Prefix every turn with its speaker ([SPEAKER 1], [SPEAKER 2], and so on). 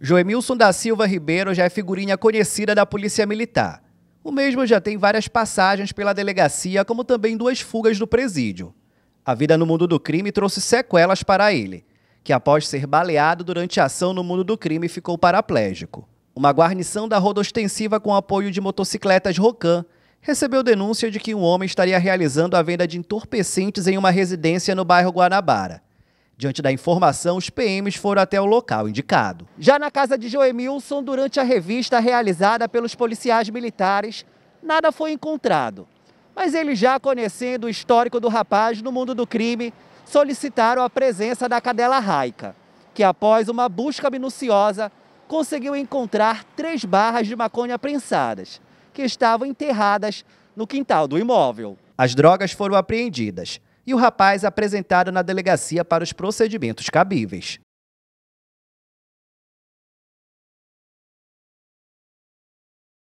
[SPEAKER 1] Joemilson da Silva Ribeiro já é figurinha conhecida da Polícia Militar. O mesmo já tem várias passagens pela delegacia, como também duas fugas do presídio. A vida no mundo do crime trouxe sequelas para ele, que após ser baleado durante a ação no mundo do crime ficou paraplégico. Uma guarnição da roda ostensiva com apoio de motocicletas Rocan recebeu denúncia de que um homem estaria realizando a venda de entorpecentes em uma residência no bairro Guanabara. Diante da informação, os PMs foram até o local indicado. Já na casa de Joemilson, durante a revista realizada pelos policiais militares, nada foi encontrado. Mas eles já conhecendo o histórico do rapaz no mundo do crime, solicitaram a presença da cadela Raica, que após uma busca minuciosa, conseguiu encontrar três barras de maconha prensadas, que estavam enterradas no quintal do imóvel. As drogas foram apreendidas e o rapaz apresentado na delegacia para os procedimentos cabíveis.